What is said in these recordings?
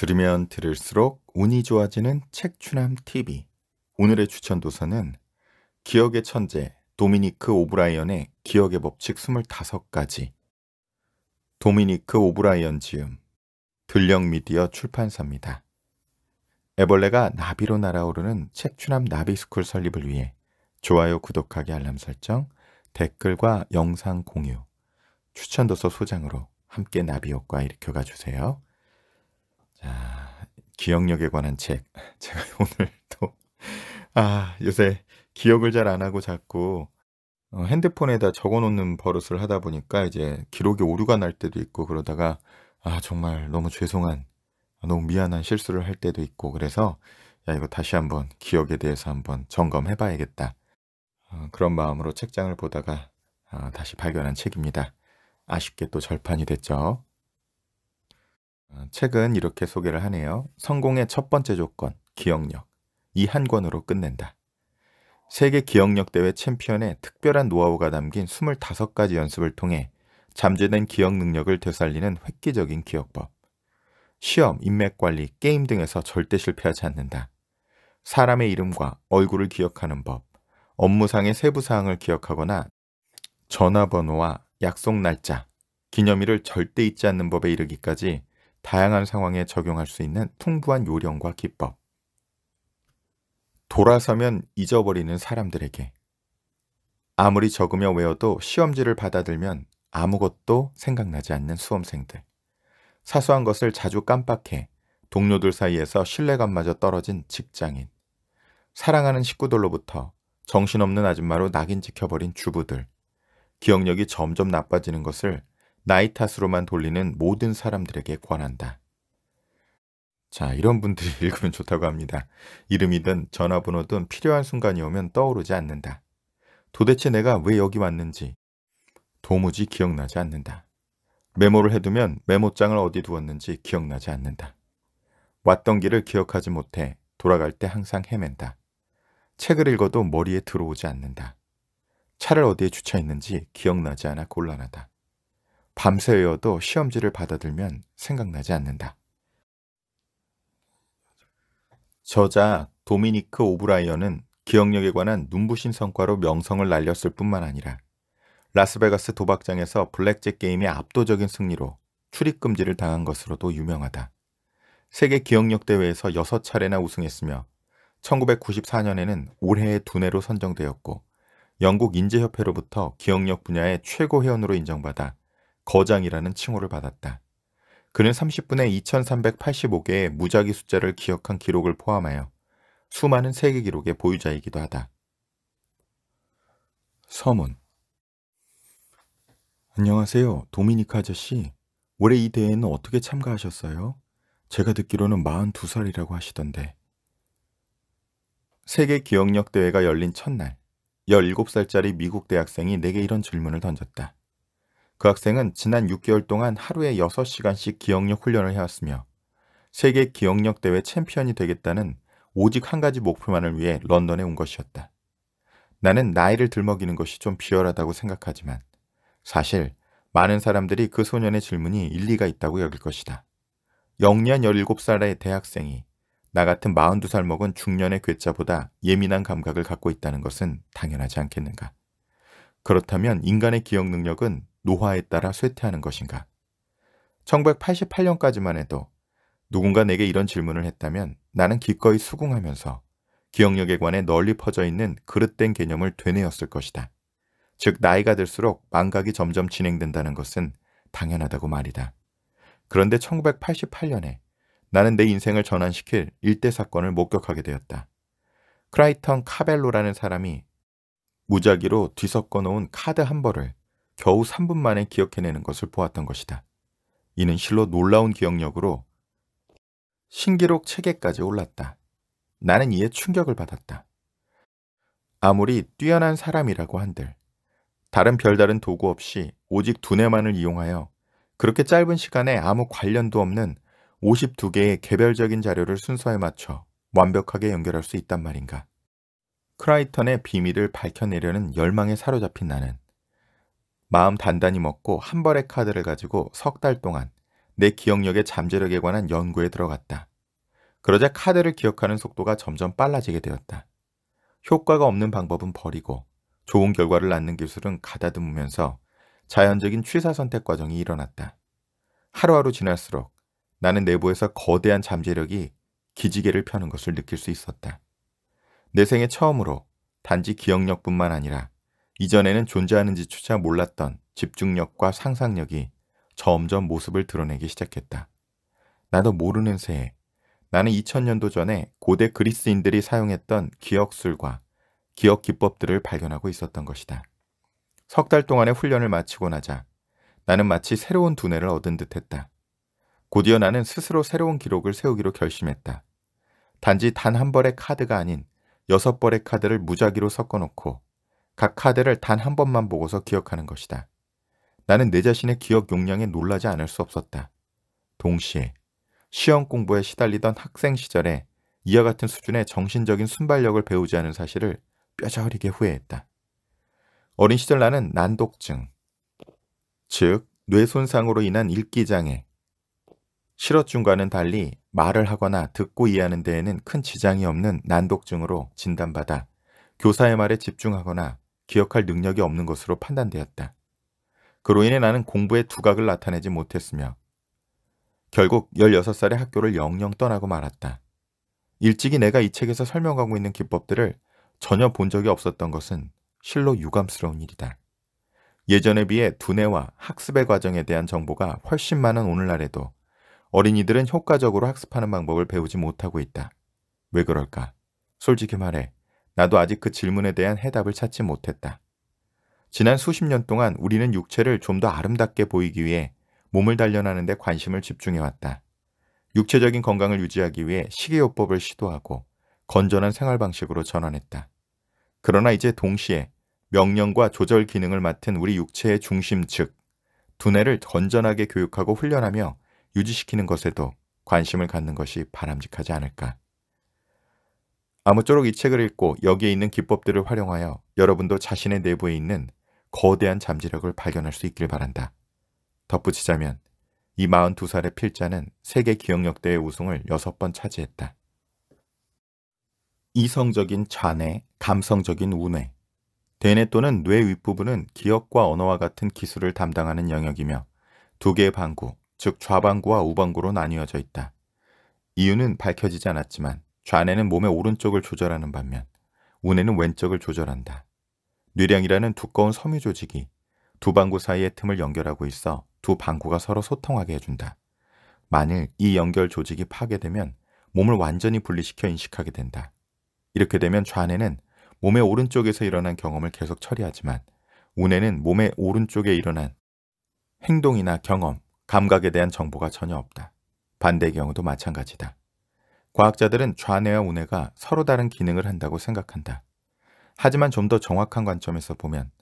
들으면 들을수록 운이 좋아지는 책추남 TV. 오늘의 추천 도서는 기억의 천재 도미니크 오브라이언의 기억의 법칙 25가지. 도미니크 오브라이언 지음. 들령 미디어 출판사입니다. 애벌레가 나비로 날아오르는 책추남 나비스쿨 설립을 위해 좋아요, 구독하기, 알람 설정, 댓글과 영상 공유, 추천도서 소장으로 함께 나비 효과 일으켜가 주세요. 자, 기억력에 관한 책. 제가 오늘 또, 아, 요새 기억을 잘 안 하고 자꾸 어, 핸드폰에다 적어 놓는 버릇을 하다 보니까 이제 기록이 오류가 날 때도 있고 그러다가 아, 정말 너무 죄송한, 너무 미안한 실수를 할 때도 있고 그래서 야, 이거 다시 한번 기억에 대해서 한번 점검해 봐야겠다. 어, 그런 마음으로 책장을 보다가 아, 다시 발견한 책입니다. 아쉽게 또 절판이 됐죠. 어, 책은 이렇게 소개를 하네요. 성공의 첫 번째 조건, 기억력. 이 한 권으로 끝낸다. 세계 기억력 대회 챔피언의 특별한 노하우가 담긴 25가지 연습을 통해 잠재된 기억 능력을 되살리는 획기적인 기억법. 시험, 인맥 관리, 게임 등에서 절대 실패하지 않는다. 사람의 이름과 얼굴을 기억하는 법, 업무상의 세부 사항을 기억하거나 전화번호와 약속 날짜, 기념일을 절대 잊지 않는 법에 이르기까지 다양한 상황에 적용할 수 있는 풍부한 요령과 기법. 돌아서면 잊어버리는 사람들에게 아무리 적으며 외워도 시험지를 받아들면 아무것도 생각나지 않는 수험생들. 사소한 것을 자주 깜빡해 동료들 사이에서 신뢰감마저 떨어진 직장인. 사랑하는 식구들로부터 정신없는 아줌마로 낙인 찍혀버린 주부들. 기억력이 점점 나빠지는 것을 나이 탓으로만 돌리는 모든 사람들에게 권한다. 자, 이런 분들이 읽으면 좋다고 합니다. 이름이든 전화번호든 필요한 순간이 오면 떠오르지 않는다. 도대체 내가 왜 여기 왔는지 도무지 기억나지 않는다. 메모를 해두면 메모장을 어디 두었는지 기억나지 않는다. 왔던 길을 기억하지 못해 돌아갈 때 항상 헤맨다. 책을 읽어도 머리에 들어오지 않는다. 차를 어디에 주차했는지 기억나지 않아 곤란하다. 밤새여도 시험지를 받아들면 생각나지 않는다. 저자 도미니크 오브라이언은 기억력에 관한 눈부신 성과로 명성을 날렸을 뿐만 아니라 라스베가스 도박장에서 블랙잭 게임의 압도적인 승리로 출입 금지를 당한 것으로도 유명하다. 세계 기억력 대회에서 6차례나 우승했으며 1994년에는 올해의 두뇌로 선정되었고 영국 인재협회로부터 기억력 분야의 최고 회원으로 인정받아 거장이라는 칭호를 받았다. 그는 30분에 2385개의 무작위 숫자를 기억한 기록을 포함하여 수많은 세계 기록의 보유자이기도 하다. 서문 안녕하세요. 도미니카 아저씨. 올해 이 대회는 어떻게 참가하셨어요? 제가 듣기로는 42살이라고 하시던데. 세계 기억력 대회가 열린 첫날, 17살짜리 미국 대학생이 내게 이런 질문을 던졌다. 그 학생은 지난 6개월 동안 하루에 6시간씩 기억력 훈련을 해왔으며 세계 기억력 대회 챔피언이 되겠다는 오직 한 가지 목표만을 위해 런던에 온 것이었다. 나는 나이를 들먹이는 것이 좀 비열하다고 생각하지만 사실 많은 사람들이 그 소년의 질문이 일리가 있다고 여길 것이다. 영리한 17살의 대학생이 나 같은 42살 먹은 중년의 괴짜보다 예민한 감각을 갖고 있다는 것은 당연하지 않겠는가. 그렇다면 인간의 기억 능력은 노화에 따라 쇠퇴하는 것인가? 1988년까지만 해도 누군가 내게 이런 질문을 했다면 나는 기꺼이 수긍하면서 기억력에 관해 널리 퍼져 있는 그릇된 개념을 되뇌었을 것이다. 즉, 나이가 들수록 망각이 점점 진행된다는 것은 당연하다고 말이다. 그런데 1988년에 나는 내 인생을 전환시킬 일대 사건을 목격하게 되었다. 크라이턴 카벨로라는 사람이 무작위로 뒤섞어 놓은 카드 한 벌을 겨우 3분 만에 기억해내는 것을 보았던 것이다. 이는 실로 놀라운 기억력으로 신기록 체계까지 올랐다. 나는 이에 충격을 받았다. 아무리 뛰어난 사람이라고 한들 다른 별다른 도구 없이 오직 두뇌만을 이용하여 그렇게 짧은 시간에 아무 관련도 없는 52개의 개별적인 자료를 순서에 맞춰 완벽하게 연결할 수 있단 말인가. 크라이턴의 비밀을 밝혀내려는 열망에 사로잡힌 나는 마음 단단히 먹고 한 벌의 카드를 가지고 석 달 동안 내 기억력의 잠재력에 관한 연구에 들어갔다. 그러자 카드를 기억하는 속도가 점점 빨라지게 되었다. 효과가 없는 방법은 버리고 좋은 결과를 낳는 기술은 가다듬으면서 자연적인 취사 선택 과정이 일어났다. 하루하루 지날수록 나는 내부에서 거대한 잠재력이 기지개를 펴는 것을 느낄 수 있었다. 내 생에 처음으로 단지 기억력뿐만 아니라 이전에는 존재하는지조차 몰랐던 집중력과 상상력이 점점 모습을 드러내기 시작했다. 나도 모르는 새에 나는 2000년도 전에 고대 그리스인들이 사용했던 기억술과 기억 기법들을 발견하고 있었던 것이다. 석 달 동안의 훈련을 마치고 나자 나는 마치 새로운 두뇌를 얻은 듯했다. 곧이어 나는 스스로 새로운 기록을 세우기로 결심했다. 단지 단 한 벌의 카드가 아닌 여섯 벌의 카드를 무작위로 섞어놓고 각 카드를 단 한 번만 보고서 기억하는 것이다. 나는 내 자신의 기억 용량에 놀라지 않을 수 없었다. 동시에 시험 공부에 시달리던 학생 시절에 이와 같은 수준의 정신적인 순발력을 배우지 않은 사실을 뼈저리게 후회했다. 어린 시절 나는 난독증, 즉 뇌손상으로 인한 읽기장애, 실어증과는 달리 말을 하거나 듣고 이해하는 데에는 큰 지장이 없는 난독증으로 진단받아 교사의 말에 집중하거나 기억할 능력이 없는 것으로 판단되었다. 그로 인해 나는 공부의 두각을 나타내지 못했으며 결국 16살에 학교를 영영 떠나고 말았다. 일찍이 내가 이 책에서 설명하고 있는 기법들을 전혀 본 적이 없었던 것은 실로 유감스러운 일이다. 예전에 비해 두뇌와 학습의 과정에 대한 정보가 훨씬 많은 오늘날에도 어린이들은 효과적으로 학습하는 방법을 배우지 못하고 있다. 왜 그럴까? 솔직히 말해 나도 아직 그 질문에 대한 해답을 찾지 못했다. 지난 수십 년 동안 우리는 육체를 좀 더 아름답게 보이기 위해 몸을 단련하는 데 관심을 집중해왔다. 육체적인 건강을 유지하기 위해 식이요법을 시도하고 건전한 생활 방식으로 전환했다. 그러나 이제 동시에 명령과 조절 기능을 맡은 우리 육체의 중심 즉 두뇌를 건전하게 교육하고 훈련하며 유지시키는 것에도 관심을 갖는 것이 바람직하지 않을까. 아무쪼록 이 책을 읽고 여기에 있는 기법들을 활용하여 여러분도 자신의 내부에 있는 거대한 잠재력을 발견할 수 있길 바란다. 덧붙이자면 이 42살의 필자는 세계 기억력대회 우승을 6번 차지했다. 이성적인 좌뇌, 감성적인 우뇌 대뇌 또는 뇌 윗부분은 기억과 언어와 같은 기술을 담당하는 영역이며 두 개의 방구, 즉 좌방구와 우방구로 나뉘어져 있다. 이유는 밝혀지지 않았지만 좌뇌는 몸의 오른쪽을 조절하는 반면 우뇌는 왼쪽을 조절한다. 뇌량이라는 두꺼운 섬유 조직이 두 방구 사이의 틈을 연결하고 있어 두 방구가 서로 소통하게 해준다. 만일 이 연결 조직이 파괴되면 몸을 완전히 분리시켜 인식하게 된다. 이렇게 되면 좌뇌는 몸의 오른쪽에서 일어난 경험을 계속 처리하지만 우뇌는 몸의 오른쪽에 일어난 행동이나 경험, 감각에 대한 정보가 전혀 없다. 반대의 경우도 마찬가지다. 과학자들은 좌뇌와 우뇌가 서로 다른 기능을 한다고 생각한다. 하지만 좀 더 정확한 관점에서 보면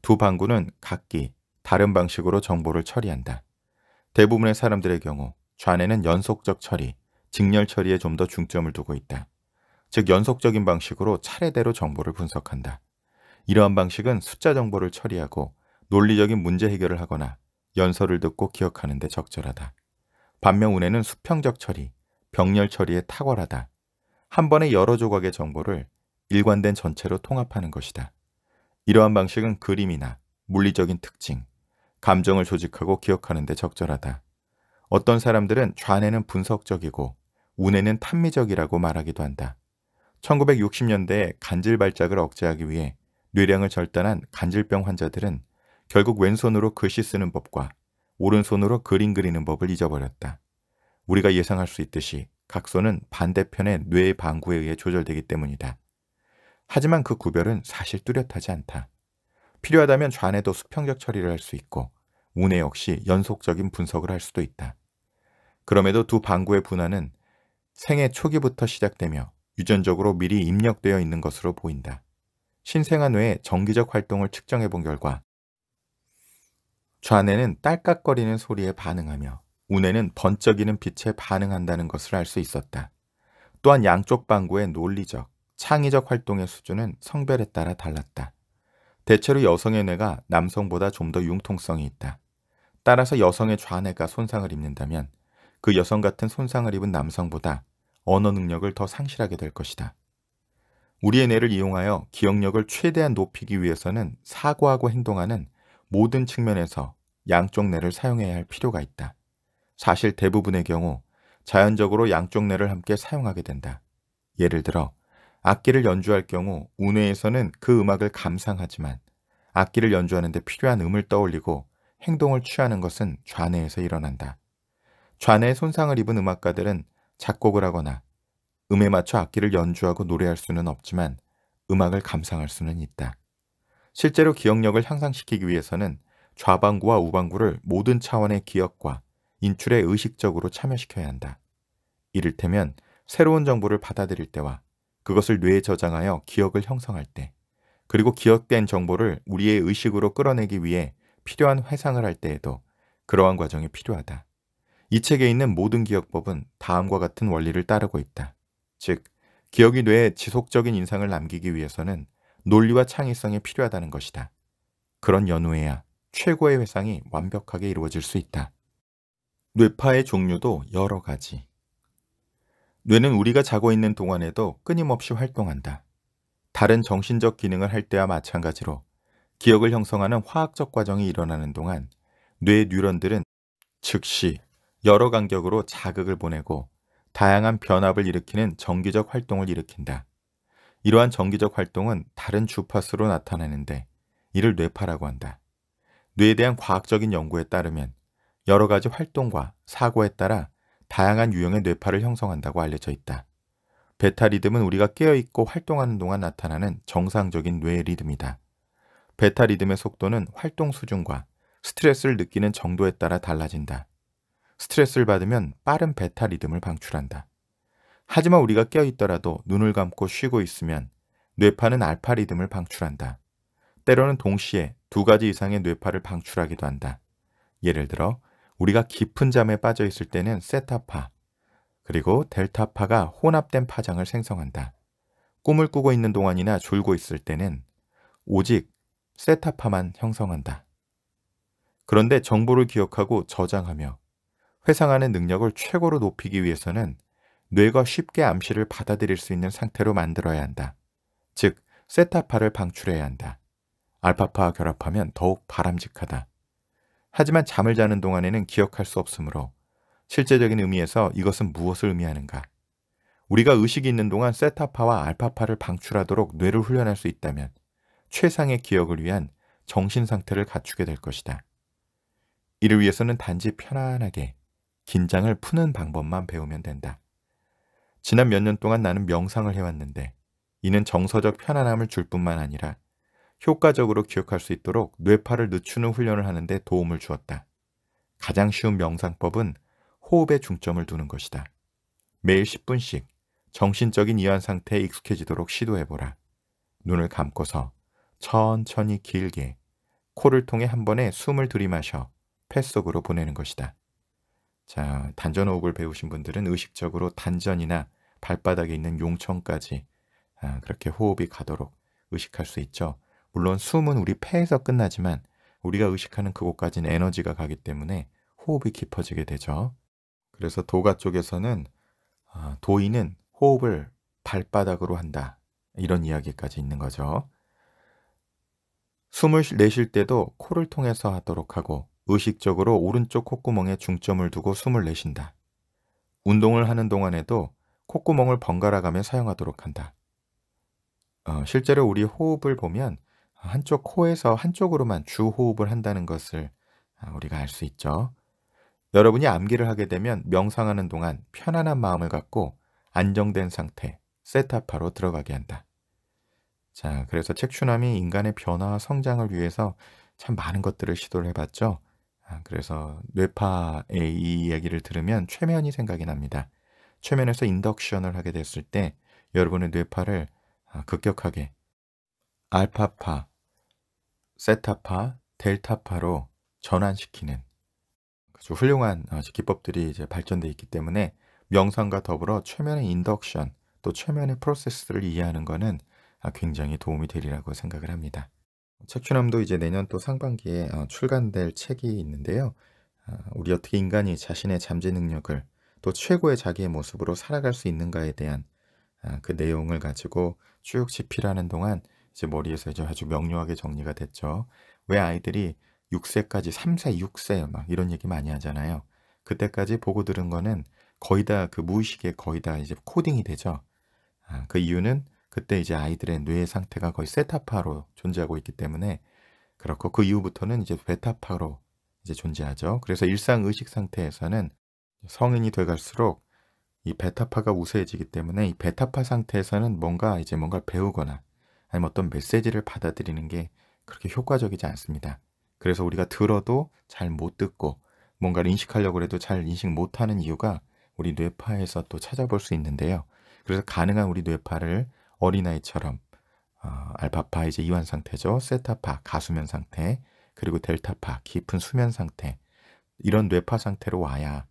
두 방구는 각기 다른 방식으로 정보를 처리한다. 대부분의 사람들의 경우 좌뇌는 연속적 처리, 직렬 처리에 좀 더 중점을 두고 있다. 즉 연속적인 방식으로 차례대로 정보를 분석한다. 이러한 방식은 숫자 정보를 처리하고 논리적인 문제 해결을 하거나 연설을 듣고 기억하는 데 적절하다. 반면 우뇌는 수평적 처리, 병렬 처리에 탁월하다. 한 번에 여러 조각의 정보를 일관된 전체로 통합하는 것이다. 이러한 방식은 그림이나 물리적인 특징, 감정을 조직하고 기억하는 데 적절하다. 어떤 사람들은 좌뇌는 분석적이고 우뇌는 탐미적이라고 말하기도 한다. 1960년대에 간질 발작을 억제하기 위해 뇌량을 절단한 간질병 환자들은 결국 왼손으로 글씨 쓰는 법과 오른손으로 그림 그리는 법을 잊어버렸다. 우리가 예상할 수 있듯이 각소는 반대편의 뇌의 방구에 의해 조절되기 때문이다. 하지만 그 구별은 사실 뚜렷하지 않다. 필요하다면 좌뇌도 수평적 처리를 할 수 있고 우뇌 역시 연속적인 분석을 할 수도 있다. 그럼에도 두 방구의 분화는 생애 초기부터 시작되며 유전적으로 미리 입력되어 있는 것으로 보인다. 신생아 뇌의 정기적 활동을 측정해 본 결과 좌뇌는 딸깍거리는 소리에 반응하며 우뇌는 번쩍이는 빛에 반응한다는 것을 알 수 있었다. 또한 양쪽 방구의 논리적, 창의적 활동의 수준은 성별에 따라 달랐다. 대체로 여성의 뇌가 남성보다 좀 더 융통성이 있다. 따라서 여성의 좌뇌가 손상을 입는다면 그 여성 같은 손상을 입은 남성보다 언어 능력을 더 상실하게 될 것이다. 우리의 뇌를 이용하여 기억력을 최대한 높이기 위해서는 사고하고 행동하는 모든 측면에서 양쪽 뇌를 사용해야 할 필요가 있다. 사실 대부분의 경우 자연적으로 양쪽 뇌를 함께 사용하게 된다. 예를 들어 악기를 연주할 경우 우뇌에서는 그 음악을 감상하지만 악기를 연주하는 데 필요한 음을 떠올리고 행동을 취하는 것은 좌뇌에서 일어난다. 좌뇌에 손상을 입은 음악가들은 작곡을 하거나 음에 맞춰 악기를 연주하고 노래할 수는 없지만 음악을 감상할 수는 있다. 실제로 기억력을 향상시키기 위해서는 좌방구와우방구를 모든 차원의 기억과 인출에 의식적으로 참여시켜야 한다. 이를테면 새로운 정보를 받아들일 때와 그것을 뇌에 저장하여 기억을 형성할 때, 그리고 기억된 정보를 우리의 의식으로 끌어내기 위해 필요한 회상을 할 때에도 그러한 과정이 필요하다. 이 책에 있는 모든 기억법은 다음과 같은 원리를 따르고 있다. 즉, 기억이 뇌에 지속적인 인상을 남기기 위해서는 논리와 창의성이 필요하다는 것이다. 그런 연후에야 최고의 회상이 완벽하게 이루어질 수 있다. 뇌파의 종류도 여러 가지. 뇌는 우리가 자고 있는 동안에도 끊임없이 활동한다. 다른 정신적 기능을 할 때와 마찬가지로 기억을 형성하는 화학적 과정이 일어나는 동안 뇌 뉴런들은 즉시 여러 간격으로 자극을 보내고 다양한 변압을 일으키는 정기적 활동을 일으킨다. 이러한 정기적 활동은 다른 주파수로 나타나는데 이를 뇌파라고 한다. 뇌에 대한 과학적인 연구에 따르면 여러 가지 활동과 사고에 따라 다양한 유형의 뇌파를 형성한다고 알려져 있다. 베타 리듬은 우리가 깨어있고 활동하는 동안 나타나는 정상적인 뇌 리듬이다. 베타 리듬의 속도는 활동 수준과 스트레스를 느끼는 정도에 따라 달라진다. 스트레스를 받으면 빠른 베타 리듬을 방출한다. 하지만 우리가 깨어있더라도 눈을 감고 쉬고 있으면 뇌파는 알파 리듬을 방출한다. 때로는 동시에 두 가지 이상의 뇌파를 방출하기도 한다. 예를 들어 우리가 깊은 잠에 빠져 있을 때는 세타파, 그리고 델타파가 혼합된 파장을 생성한다. 꿈을 꾸고 있는 동안이나 졸고 있을 때는 오직 세타파만 형성한다. 그런데 정보를 기억하고 저장하며 회상하는 능력을 최고로 높이기 위해서는 뇌가 쉽게 암시를 받아들일 수 있는 상태로 만들어야 한다. 즉, 세타파를 방출해야 한다. 알파파와 결합하면 더욱 바람직하다. 하지만 잠을 자는 동안에는 기억할 수 없으므로 실제적인 의미에서 이것은 무엇을 의미하는가? 우리가 의식이 있는 동안 세타파와 알파파를 방출하도록 뇌를 훈련할 수 있다면 최상의 기억을 위한 정신 상태를 갖추게 될 것이다. 이를 위해서는 단지 편안하게 긴장을 푸는 방법만 배우면 된다. 지난 몇 년 동안 나는 명상을 해왔는데 이는 정서적 편안함을 줄 뿐만 아니라 효과적으로 기억할 수 있도록 뇌파를 늦추는 훈련을 하는데 도움을 주었다. 가장 쉬운 명상법은 호흡에 중점을 두는 것이다. 매일 10분씩 정신적인 이완 상태에 익숙해지도록 시도해보라. 눈을 감고서 천천히 길게 코를 통해 한 번에 숨을 들이마셔 폐 속으로 보내는 것이다. 자, 단전 호흡을 배우신 분들은 의식적으로 단전이나 발바닥에 있는 용천까지 아, 그렇게 호흡이 가도록 의식할 수 있죠. 물론 숨은 우리 폐에서 끝나지만 우리가 의식하는 그곳까지는 에너지가 가기 때문에 호흡이 깊어지게 되죠. 그래서 도가 쪽에서는 아, 도인은 호흡을 발바닥으로 한다. 이런 이야기까지 있는 거죠. 숨을 내쉴 때도 코를 통해서 하도록 하고 의식적으로 오른쪽 콧구멍에 중점을 두고 숨을 내쉰다. 운동을 하는 동안에도 콧구멍을 번갈아가며 사용하도록 한다. 어, 실제로 우리 호흡을 보면 한쪽 코에서 한쪽으로만 주호흡을 한다는 것을 아, 우리가 알 수 있죠. 여러분이 암기를 하게 되면 명상하는 동안 편안한 마음을 갖고 안정된 상태, 세타파로 들어가게 한다. 자, 그래서 책추남이 인간의 변화와 성장을 위해서 참 많은 것들을 시도를 해봤죠. 아, 그래서 뇌파의 이 얘기를 들으면 최면이 생각이 납니다. 최면에서 인덕션을 하게 됐을 때 여러분의 뇌파를 아, 급격하게 알파파, 세타파, 델타파로 전환시키는 아주 훌륭한 어, 기법들이 이제 발전되어 있기 때문에 명상과 더불어 최면의 인덕션 또 최면의 프로세스를 이해하는 것은 아, 굉장히 도움이 되리라고 생각을 합니다. 책추남도 이제 내년 또 상반기에 어, 출간될 책이 있는데요. 아, 우리 어떻게 인간이 자신의 잠재 능력을 또 최고의 자기의 모습으로 살아갈 수 있는가에 대한 아, 그 내용을 가지고 쭉 집필하는 동안 제 머리에서 이제 아주 명료하게 정리가 됐죠. 왜 아이들이 6세까지 3세, 6세 막 이런 얘기 많이 하잖아요. 그때까지 보고 들은 거는 거의 다 그 무의식에 거의 다 이제 코딩이 되죠. 아, 그 이유는 그때 이제 아이들의 뇌 상태가 거의 세타파로 존재하고 있기 때문에 그렇고 그 이후부터는 이제 베타파로 이제 존재하죠. 그래서 일상 의식 상태에서는 성인이 돼갈수록 이 베타파가 우세해지기 때문에 이 베타파 상태에서는 뭔가 이제 뭔가 배우거나 아니면 어떤 메시지를 받아들이는 게 그렇게 효과적이지 않습니다. 그래서 우리가 들어도 잘 못 듣고 뭔가를 인식하려고 해도 잘 인식 못하는 이유가 우리 뇌파에서 또 찾아볼 수 있는데요. 그래서 가능한 우리 뇌파를 어린아이처럼 어, 알파파 이제 이완 상태죠. 세타파 가수면 상태 그리고 델타파 깊은 수면 상태 이런 뇌파 상태로 와야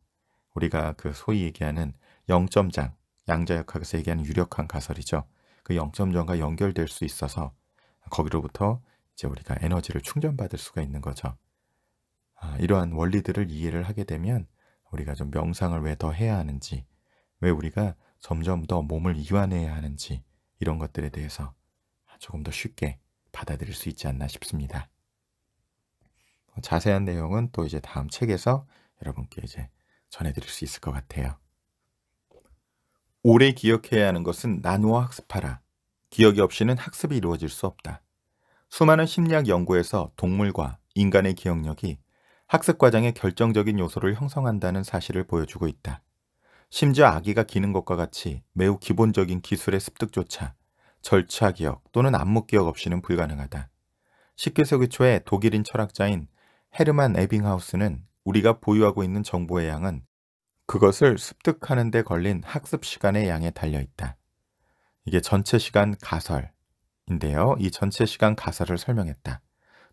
우리가 그 소위 얘기하는 영점장 양자역학에서 얘기하는 유력한 가설이죠. 그0전과 연결될 수 있어서 거기로부터 이제 우리가 에너지를 충전받을 수가 있는 거죠. 아, 이러한 원리들을 이해를 하게 되면 우리가 좀 명상을 왜 더 해야 하는지, 왜 우리가 점점 더 몸을 이완해야 하는지 이런 것들에 대해서 조금 더 쉽게 받아들일 수 있지 않나 싶습니다. 자세한 내용은 또 이제 다음 책에서 여러분께 이제 전해드릴 수 있을 것 같아요. 오래 기억해야 하는 것은 나누어 학습하라. 기억이 없이는 학습이 이루어질 수 없다. 수많은 심리학 연구에서 동물과 인간의 기억력이 학습 과정의 결정적인 요소를 형성한다는 사실을 보여주고 있다. 심지어 아기가 기는 것과 같이 매우 기본적인 기술의 습득조차 절차 기억 또는 안목 기억 없이는 불가능하다. 19세기 초에 독일인 철학자인 헤르만 에빙하우스는 우리가 보유하고 있는 정보의 양은 그것을 습득하는 데 걸린 학습 시간의 양에 달려 있다. 이게 전체 시간 가설인데요. 이 전체 시간 가설을 설명했다.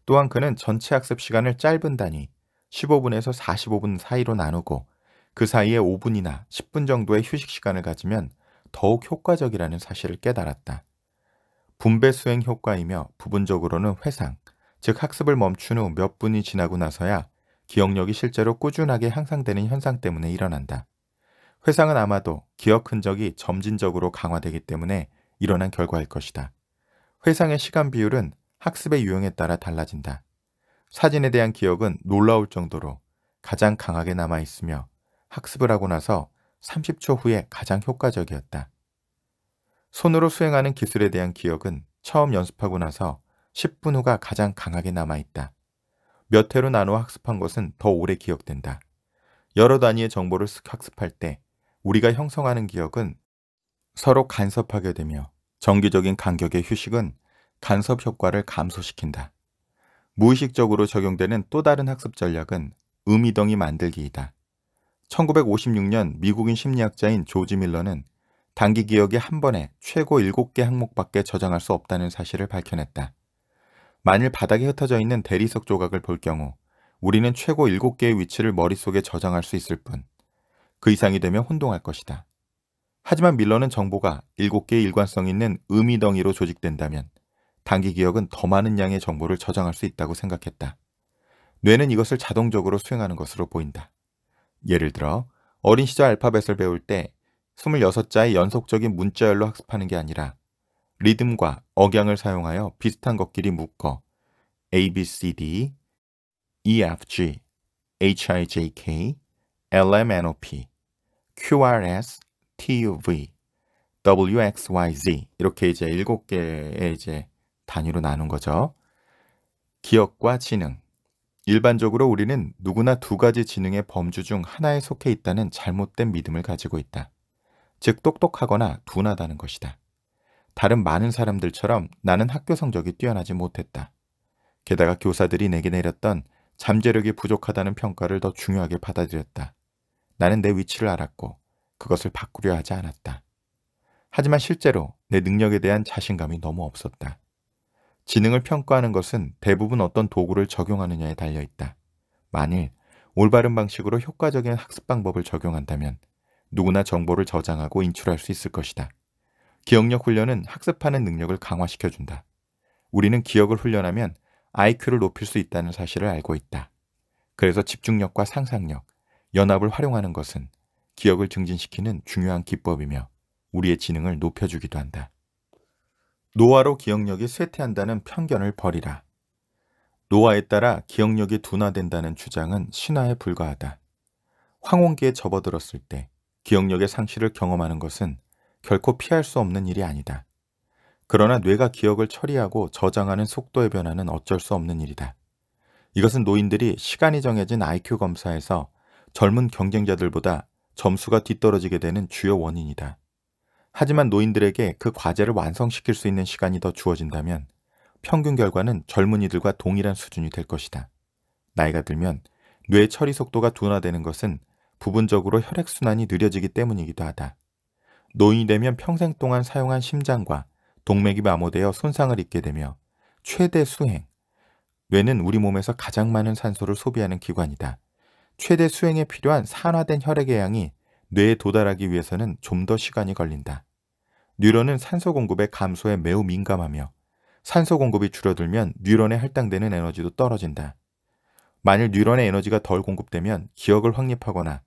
또한 그는 전체 학습 시간을 짧은 단위 15분에서 45분 사이로 나누고 그 사이에 5분이나 10분 정도의 휴식 시간을 가지면 더욱 효과적이라는 사실을 깨달았다. 분배 수행 효과이며 부분적으로는 회상, 즉 학습을 멈춘 후 몇 분이 지나고 나서야 기억력이 실제로 꾸준하게 향상되는 현상 때문에 일어난다. 회상은 아마도 기억 흔적이 점진적으로 강화되기 때문에 일어난 결과일 것이다. 회상의 시간 비율은 학습의 유형에 따라 달라진다. 사진에 대한 기억은 놀라울 정도로 가장 강하게 남아있으며 학습을 하고 나서 30초 후에 가장 효과적이었다. 손으로 수행하는 기술에 대한 기억은 처음 연습하고 나서 10분 후가 가장 강하게 남아있다. 몇 회로 나누어 학습한 것은 더 오래 기억된다. 여러 단위의 정보를 학습할 때 우리가 형성하는 기억은 서로 간섭하게 되며 정기적인 간격의 휴식은 간섭 효과를 감소시킨다. 무의식적으로 적용되는 또 다른 학습 전략은 음이덩이 만들기이다. 1956년 미국인 심리학자인 조지 밀러는 단기 기억이 한 번에 최고 7개 항목밖에 저장할 수 없다는 사실을 밝혀냈다. 만일 바닥에 흩어져 있는 대리석 조각을 볼 경우 우리는 최고 7개의 위치를 머릿속에 저장할 수 있을 뿐 그 이상이 되면 혼동할 것이다. 하지만 밀러는 정보가 7개의 일관성 있는 의미 덩이로 조직된다면 단기 기억은 더 많은 양의 정보를 저장할 수 있다고 생각했다. 뇌는 이것을 자동적으로 수행하는 것으로 보인다. 예를 들어 어린 시절 알파벳을 배울 때 26자의 연속적인 문자열로 학습하는 게 아니라 리듬과 억양을 사용하여 비슷한 것끼리 묶어 A, B, C, D, E, F, G, H, I, J, K, L, M, N, O, P, Q, R, S, T, U, V, W, X, Y, Z 이렇게 이제 일곱 개의 이제 단위로 나눈 거죠. 기억과 지능. 일반적으로 우리는 누구나 두 가지 지능의 범주 중 하나에 속해 있다는 잘못된 믿음을 가지고 있다. 즉 똑똑하거나 둔하다는 것이다. 다른 많은 사람들처럼 나는 학교 성적이 뛰어나지 못했다. 게다가 교사들이 내게 내렸던 잠재력이 부족하다는 평가를 더 중요하게 받아들였다. 나는 내 위치를 알았고 그것을 바꾸려 하지 않았다. 하지만 실제로 내 능력에 대한 자신감이 너무 없었다. 지능을 평가하는 것은 대부분 어떤 도구를 적용하느냐에 달려있다. 만일 올바른 방식으로 효과적인 학습 방법을 적용한다면 누구나 정보를 저장하고 인출할 수 있을 것이다. 기억력 훈련은 학습하는 능력을 강화시켜준다. 우리는 기억을 훈련하면 IQ를 높일 수 있다는 사실을 알고 있다. 그래서 집중력과 상상력, 연합을 활용하는 것은 기억을 증진시키는 중요한 기법이며 우리의 지능을 높여주기도 한다. 노화로 기억력이 쇠퇴한다는 편견을 버리라. 노화에 따라 기억력이 둔화된다는 주장은 신화에 불과하다. 황혼기에 접어들었을 때 기억력의 상실을 경험하는 것은 결코 피할 수 없는 일이 아니다. 그러나 뇌가 기억을 처리하고 저장하는 속도의 변화는 어쩔 수 없는 일이다. 이것은 노인들이 시간이 정해진 IQ 검사에서 젊은 경쟁자들보다 점수가 뒤떨어지게 되는 주요 원인이다. 하지만 노인들에게 그 과제를 완성시킬 수 있는 시간이 더 주어진다면 평균 결과는 젊은이들과 동일한 수준이 될 것이다. 나이가 들면 뇌 처리 속도가 둔화되는 것은 부분적으로 혈액순환이 느려지기 때문이기도 하다. 노인이 되면 평생 동안 사용한 심장과 동맥이 마모되어 손상을 입게 되며 최대 수행, 뇌는 우리 몸에서 가장 많은 산소를 소비하는 기관이다. 최대 수행에 필요한 산화된 혈액의 양이 뇌에 도달하기 위해서는 좀 더 시간이 걸린다. 뉴런은 산소 공급의 감소에 매우 민감하며 산소 공급이 줄어들면 뉴런에 할당되는 에너지도 떨어진다. 만일 뉴런의 에너지가 덜 공급되면 기억을 확립하거나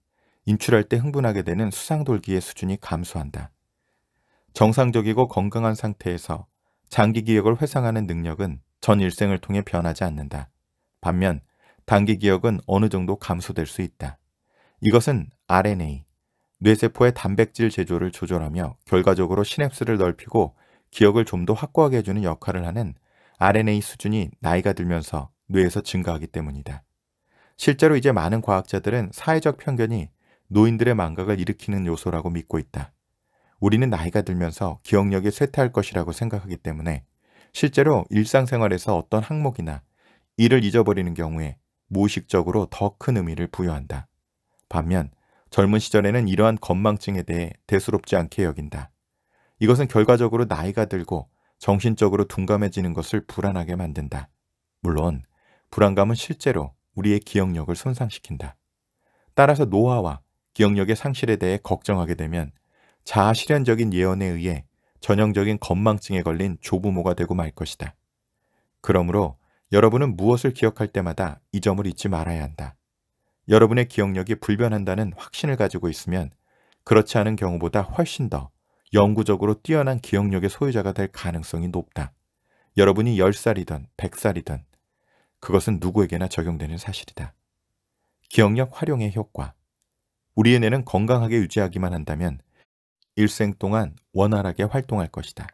인출할 때 흥분하게 되는 수상돌기의 수준이 감소한다. 정상적이고 건강한 상태에서 장기 기억을 회상하는 능력은 전 일생을 통해 변하지 않는다. 반면 단기 기억은 어느 정도 감소될 수 있다. 이것은 RNA, 뇌세포의 단백질 제조를 조절하며 결과적으로 시냅스를 넓히고 기억을 좀 더 확고하게 해주는 역할을 하는 RNA 수준이 나이가 들면서 뇌에서 증가하기 때문이다. 실제로 이제 많은 과학자들은 사회적 편견이 노인들의 망각을 일으키는 요소라고 믿고 있다. 우리는 나이가 들면서 기억력이 쇠퇴할 것이라고 생각하기 때문에 실제로 일상생활에서 어떤 항목이나 일을 잊어버리는 경우에 무의식적으로 더 큰 의미를 부여한다. 반면 젊은 시절에는 이러한 건망증에 대해 대수롭지 않게 여긴다. 이것은 결과적으로 나이가 들고 정신적으로 둔감해지는 것을 불안하게 만든다. 물론 불안감은 실제로 우리의 기억력을 손상시킨다. 따라서 노화와 기억력의 상실에 대해 걱정하게 되면 자아실현적인 예언에 의해 전형적인 건망증에 걸린 조부모가 되고 말 것이다. 그러므로 여러분은 무엇을 기억할 때마다 이 점을 잊지 말아야 한다. 여러분의 기억력이 불변한다는 확신을 가지고 있으면 그렇지 않은 경우보다 훨씬 더 영구적으로 뛰어난 기억력의 소유자가 될 가능성이 높다. 여러분이 10살이든 100살이든 그것은 누구에게나 적용되는 사실이다. 기억력 활용의 효과 우리의 뇌는 건강하게 유지하기만 한다면 일생 동안 원활하게 활동할 것이다.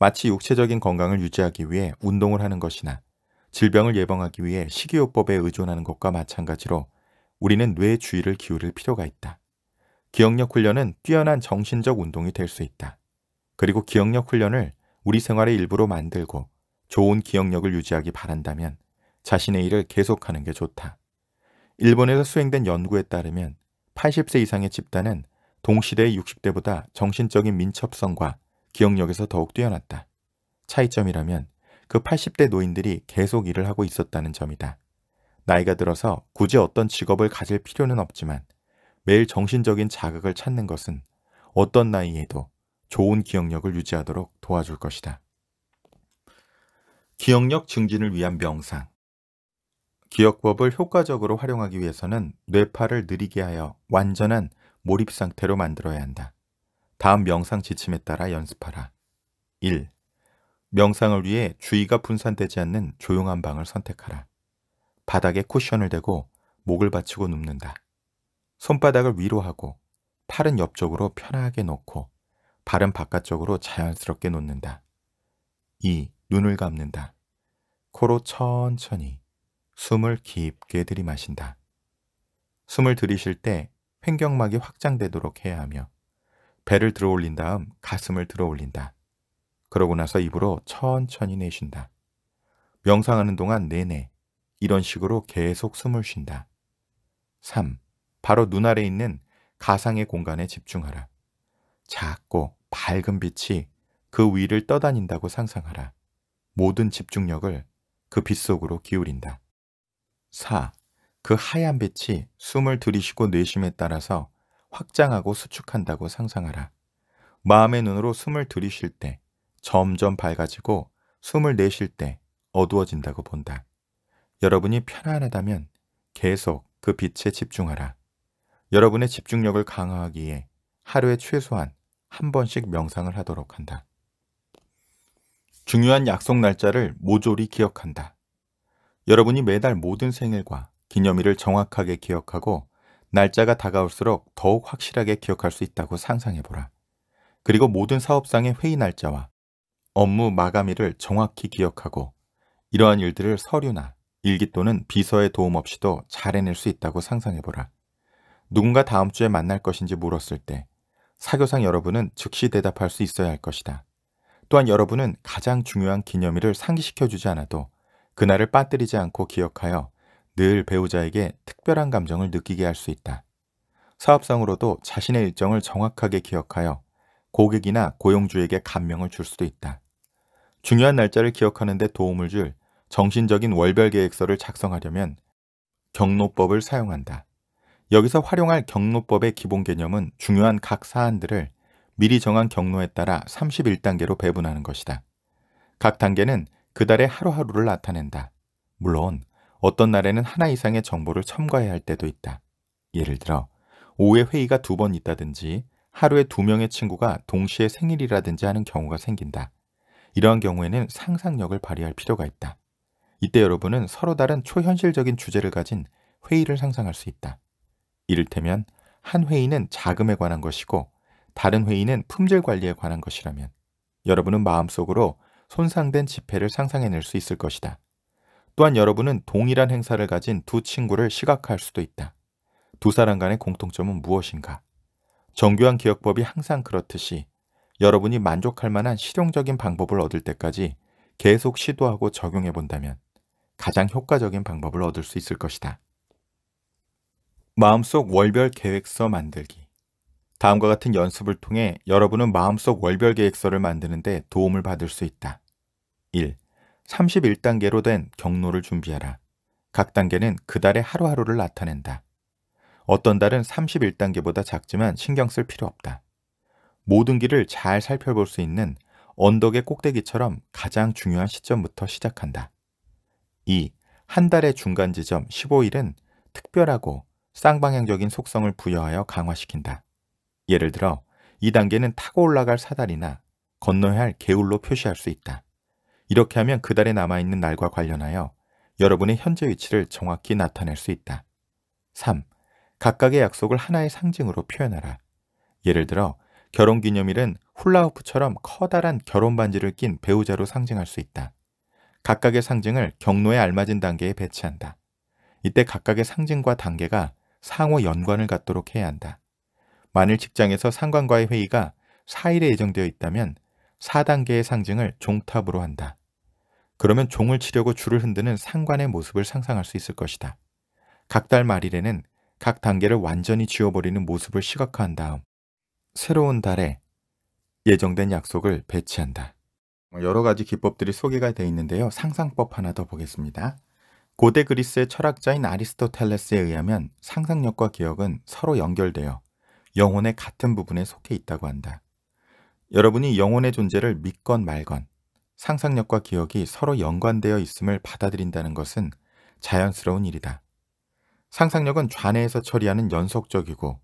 마치 육체적인 건강을 유지하기 위해 운동을 하는 것이나 질병을 예방하기 위해 식이요법에 의존하는 것과 마찬가지로 우리는 뇌의 주의를 기울일 필요가 있다. 기억력 훈련은 뛰어난 정신적 운동이 될 수 있다. 그리고 기억력 훈련을 우리 생활의 일부로 만들고 좋은 기억력을 유지하기 바란다면 자신의 일을 계속하는 게 좋다. 일본에서 수행된 연구에 따르면 80세 이상의 집단은 동시대의 60대보다 정신적인 민첩성과 기억력에서 더욱 뛰어났다. 차이점이라면 그 80대 노인들이 계속 일을 하고 있었다는 점이다. 나이가 들어서 굳이 어떤 직업을 가질 필요는 없지만 매일 정신적인 자극을 찾는 것은 어떤 나이에도 좋은 기억력을 유지하도록 도와줄 것이다. 기억력 증진을 위한 명상 기억법을 효과적으로 활용하기 위해서는 뇌파를 느리게 하여 완전한 몰입 상태로 만들어야 한다. 다음 명상 지침에 따라 연습하라. 1. 명상을 위해 주의가 분산되지 않는 조용한 방을 선택하라. 바닥에 쿠션을 대고 목을 받치고 눕는다. 손바닥을 위로 하고 팔은 옆쪽으로 편하게 놓고 발은 바깥쪽으로 자연스럽게 놓는다. 2. 눈을 감는다. 코로 천천히 숨을 깊게 들이마신다. 숨을 들이쉴 때 횡격막이 확장되도록 해야 하며 배를 들어 올린 다음 가슴을 들어 올린다. 그러고 나서 입으로 천천히 내쉰다. 명상하는 동안 내내 이런 식으로 계속 숨을 쉰다. 3. 바로 눈 아래 있는 가상의 공간에 집중하라. 작고 밝은 빛이 그 위를 떠다닌다고 상상하라. 모든 집중력을 그 빛 속으로 기울인다. 4. 그 하얀 빛이 숨을 들이쉬고 내쉼에 따라서 확장하고 수축한다고 상상하라. 마음의 눈으로 숨을 들이쉴 때 점점 밝아지고 숨을 내쉴 때 어두워진다고 본다. 여러분이 편안하다면 계속 그 빛에 집중하라. 여러분의 집중력을 강화하기 위해 하루에 최소한 한 번씩 명상을 하도록 한다. 중요한 약속 날짜를 모조리 기억한다. 여러분이 매달 모든 생일과 기념일을 정확하게 기억하고 날짜가 다가올수록 더욱 확실하게 기억할 수 있다고 상상해보라. 그리고 모든 사업상의 회의 날짜와 업무 마감일을 정확히 기억하고 이러한 일들을 서류나 일기 또는 비서의 도움 없이도 잘 해낼 수 있다고 상상해보라. 누군가 다음 주에 만날 것인지 물었을 때 사교상 여러분은 즉시 대답할 수 있어야 할 것이다. 또한 여러분은 가장 중요한 기념일을 상기시켜주지 않아도 그날을 빠뜨리지 않고 기억하여 늘 배우자에게 특별한 감정을 느끼게 할 수 있다. 사업상으로도 자신의 일정을 정확하게 기억하여 고객이나 고용주에게 감명을 줄 수도 있다. 중요한 날짜를 기억하는데 도움을 줄 정신적인 월별 계획서를 작성하려면 경로법을 사용한다. 여기서 활용할 경로법의 기본 개념은 중요한 각 사안들을 미리 정한 경로에 따라 31단계로 배분하는 것이다. 각 단계는 그달의 하루하루를 나타낸다. 물론 어떤 날에는 하나 이상의 정보를 첨가해야 할 때도 있다. 예를 들어 오후에 회의가 두 번 있다든지 하루에 두 명의 친구가 동시에 생일이라든지 하는 경우가 생긴다. 이러한 경우에는 상상력을 발휘할 필요가 있다. 이때 여러분은 서로 다른 초현실적인 주제를 가진 회의를 상상할 수 있다. 이를테면 한 회의는 자금에 관한 것이고 다른 회의는 품질 관리에 관한 것이라면 여러분은 마음속으로 손상된 지폐를 상상해낼 수 있을 것이다. 또한 여러분은 동일한 행사를 가진 두 친구를 시각화할 수도 있다. 두 사람 간의 공통점은 무엇인가? 정교한 기억법이 항상 그렇듯이 여러분이 만족할 만한 실용적인 방법을 얻을 때까지 계속 시도하고 적용해 본다면 가장 효과적인 방법을 얻을 수 있을 것이다. 마음속 월별 계획서 만들기 다음과 같은 연습을 통해 여러분은 마음속 월별 계획서를 만드는데 도움을 받을 수 있다. 1. 31단계로 된 경로를 준비하라. 각 단계는 그 달의 하루하루를 나타낸다. 어떤 달은 31단계보다 작지만 신경 쓸 필요 없다. 모든 길을 잘 살펴볼 수 있는 언덕의 꼭대기처럼 가장 중요한 시점부터 시작한다. 2. 한 달의 중간 지점 15일은 특별하고 쌍방향적인 속성을 부여하여 강화시킨다. 예를 들어 이 단계는 타고 올라갈 사다리나 건너야 할 개울로 표시할 수 있다. 이렇게 하면 그 달에 남아있는 날과 관련하여 여러분의 현재 위치를 정확히 나타낼 수 있다. 3. 각각의 약속을 하나의 상징으로 표현하라. 예를 들어 결혼기념일은 훌라후프처럼 커다란 결혼반지를 낀 배우자로 상징할 수 있다. 각각의 상징을 경로에 알맞은 단계에 배치한다. 이때 각각의 상징과 단계가 상호 연관을 갖도록 해야 한다. 만일 직장에서 상관과의 회의가 4일에 예정되어 있다면 4단계의 상징을 종탑으로 한다. 그러면 종을 치려고 줄을 흔드는 상관의 모습을 상상할 수 있을 것이다. 각 달 말일에는 각 단계를 완전히 지워버리는 모습을 시각화한 다음 새로운 달에 예정된 약속을 배치한다. 여러 가지 기법들이 소개가 되어 있는데요. 상상법 하나 더 보겠습니다. 고대 그리스의 철학자인 아리스토텔레스에 의하면 상상력과 기억은 서로 연결되어 영혼의 같은 부분에 속해 있다고 한다. 여러분이 영혼의 존재를 믿건 말건 상상력과 기억이 서로 연관되어 있음을 받아들인다는 것은 자연스러운 일이다. 상상력은 좌뇌에서 처리하는 연속적이고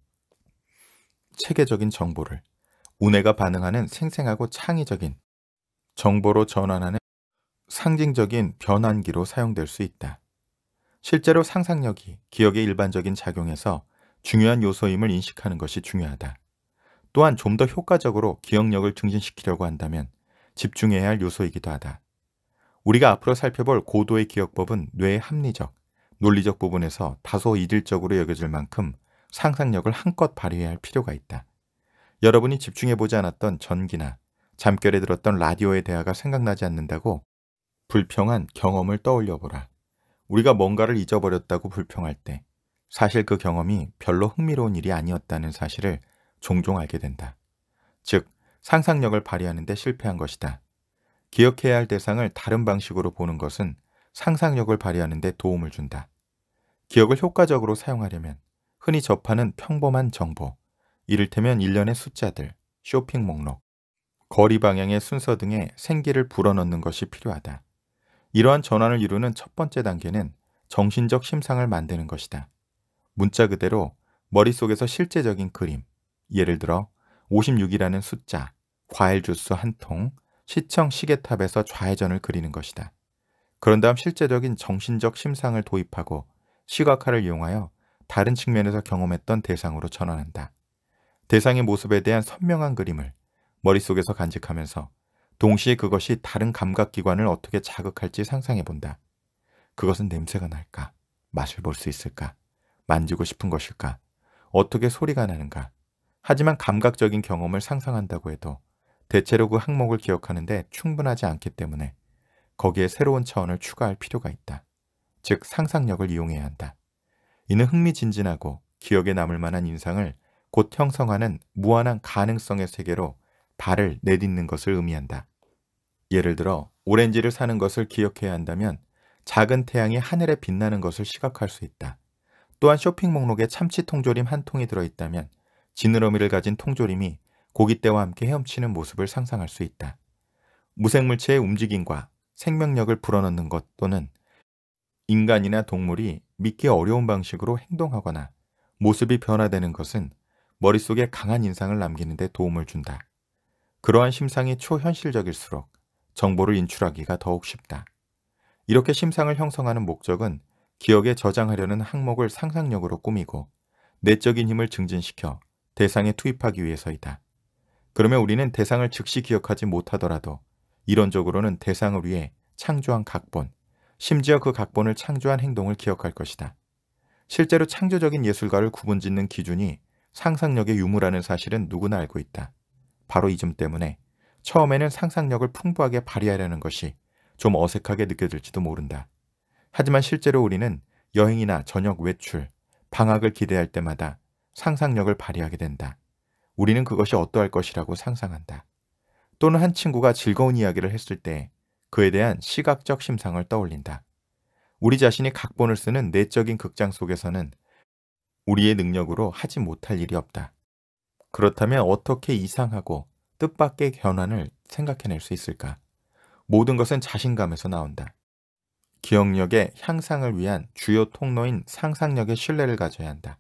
체계적인 정보를 우뇌가 반응하는 생생하고 창의적인 정보로 전환하는 상징적인 변환기로 사용될 수 있다. 실제로 상상력이 기억의 일반적인 작용에서 중요한 요소임을 인식하는 것이 중요하다. 또한 좀 더 효과적으로 기억력을 증진시키려고 한다면 집중해야 할 요소이기도 하다. 우리가 앞으로 살펴볼 고도의 기억법은 뇌의 합리적, 논리적 부분에서 다소 이질적으로 여겨질 만큼 상상력을 한껏 발휘해야 할 필요가 있다. 여러분이 집중해보지 않았던 전기나 잠결에 들었던 라디오의 대화가 생각나지 않는다고 불평한 경험을 떠올려보라. 우리가 뭔가를 잊어버렸다고 불평할 때 사실 그 경험이 별로 흥미로운 일이 아니었다는 사실을 종종 알게 된다. 즉, 상상력을 발휘하는 데 실패한 것이다. 기억해야 할 대상을 다른 방식으로 보는 것은 상상력을 발휘하는 데 도움을 준다. 기억을 효과적으로 사용하려면 흔히 접하는 평범한 정보, 이를테면 일련의 숫자들, 쇼핑 목록, 거리 방향의 순서 등에 생기를 불어넣는 것이 필요하다. 이러한 전환을 이루는 첫 번째 단계는 정신적 심상을 만드는 것이다. 문자 그대로 머릿속에서 실제적인 그림, 예를 들어 56이라는 숫자, 과일 주스 한 통, 시청 시계탑에서 좌회전을 그리는 것이다. 그런 다음 실제적인 정신적 심상을 도입하고 시각화를 이용하여 다른 측면에서 경험했던 대상으로 전환한다. 대상의 모습에 대한 선명한 그림을 머릿속에서 간직하면서 동시에 그것이 다른 감각기관을 어떻게 자극할지 상상해본다. 그것은 냄새가 날까? 맛을 볼 수 있을까? 만지고 싶은 것일까? 어떻게 소리가 나는가? 하지만 감각적인 경험을 상상한다고 해도 대체로 그 항목을 기억하는데 충분하지 않기 때문에 거기에 새로운 차원을 추가할 필요가 있다. 즉 상상력을 이용해야 한다. 이는 흥미진진하고 기억에 남을 만한 인상을 곧 형성하는 무한한 가능성의 세계로 발을 내딛는 것을 의미한다. 예를 들어 오렌지를 사는 것을 기억해야 한다면 작은 태양이 하늘에 빛나는 것을 시각할 수 있다. 또한 쇼핑 목록에 참치 통조림 한 통이 들어있다면 지느러미를 가진 통조림이 고깃대와 함께 헤엄치는 모습을 상상할 수 있다. 무생물체의 움직임과 생명력을 불어넣는 것 또는 인간이나 동물이 믿기 어려운 방식으로 행동하거나 모습이 변화되는 것은 머릿속에 강한 인상을 남기는 데 도움을 준다. 그러한 심상이 초현실적일수록 정보를 인출하기가 더욱 쉽다. 이렇게 심상을 형성하는 목적은 기억에 저장하려는 항목을 상상력으로 꾸미고 내적인 힘을 증진시켜 대상에 투입하기 위해서이다. 그러면 우리는 대상을 즉시 기억하지 못하더라도 이론적으로는 대상을 위해 창조한 각본, 심지어 그 각본을 창조한 행동을 기억할 것이다. 실제로 창조적인 예술가를 구분짓는 기준이 상상력의 유무라는 사실은 누구나 알고 있다. 바로 이 점 때문에 처음에는 상상력을 풍부하게 발휘하려는 것이 좀 어색하게 느껴질지도 모른다. 하지만 실제로 우리는 여행이나 저녁 외출, 방학을 기대할 때마다 상상력을 발휘하게 된다. 우리는 그것이 어떠할 것이라고 상상한다. 또는 한 친구가 즐거운 이야기를 했을 때 그에 대한 시각적 심상을 떠올린다. 우리 자신이 각본을 쓰는 내적인 극장 속에서는 우리의 능력으로 하지 못할 일이 없다. 그렇다면 어떻게 이상하고 뜻밖의 변환을 생각해낼 수 있을까? 모든 것은 자신감에서 나온다. 기억력의 향상을 위한 주요 통로인 상상력의 신뢰를 가져야 한다.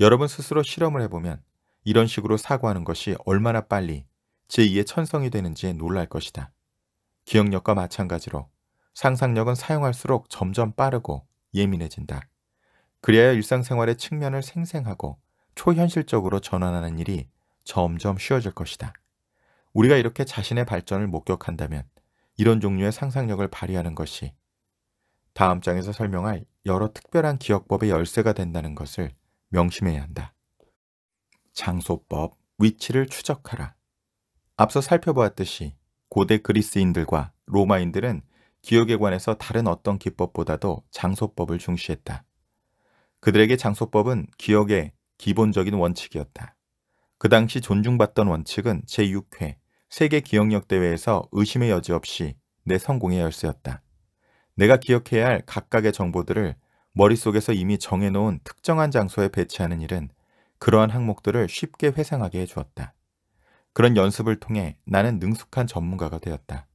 여러분 스스로 실험을 해보면 이런 식으로 사고하는 것이 얼마나 빨리 제2의 천성이 되는지에 놀랄 것이다. 기억력과 마찬가지로 상상력은 사용할수록 점점 빠르고 예민해진다. 그래야 일상생활의 측면을 생생하고 초현실적으로 전환하는 일이 점점 쉬워질 것이다. 우리가 이렇게 자신의 발전을 목격한다면 이런 종류의 상상력을 발휘하는 것이 다음 장에서 설명할 여러 특별한 기억법의 열쇠가 된다는 것을 명심해야 한다. 장소법, 위치를 추적하라. 앞서 살펴보았듯이 고대 그리스인들과 로마인들은 기억에 관해서 다른 어떤 기법보다도 장소법을 중시했다. 그들에게 장소법은 기억의 기본적인 원칙이었다. 그 당시 존중받던 원칙은 제6회 세계 기억력 대회에서 의심의 여지 없이 내 성공의 열쇠였다. 내가 기억해야 할 각각의 정보들을 머릿속에서 이미 정해놓은 특정한 장소에 배치하는 일은 그러한 항목들을 쉽게 회상하게 해주었다. 그런 연습을 통해 나는 능숙한 전문가가 되었다.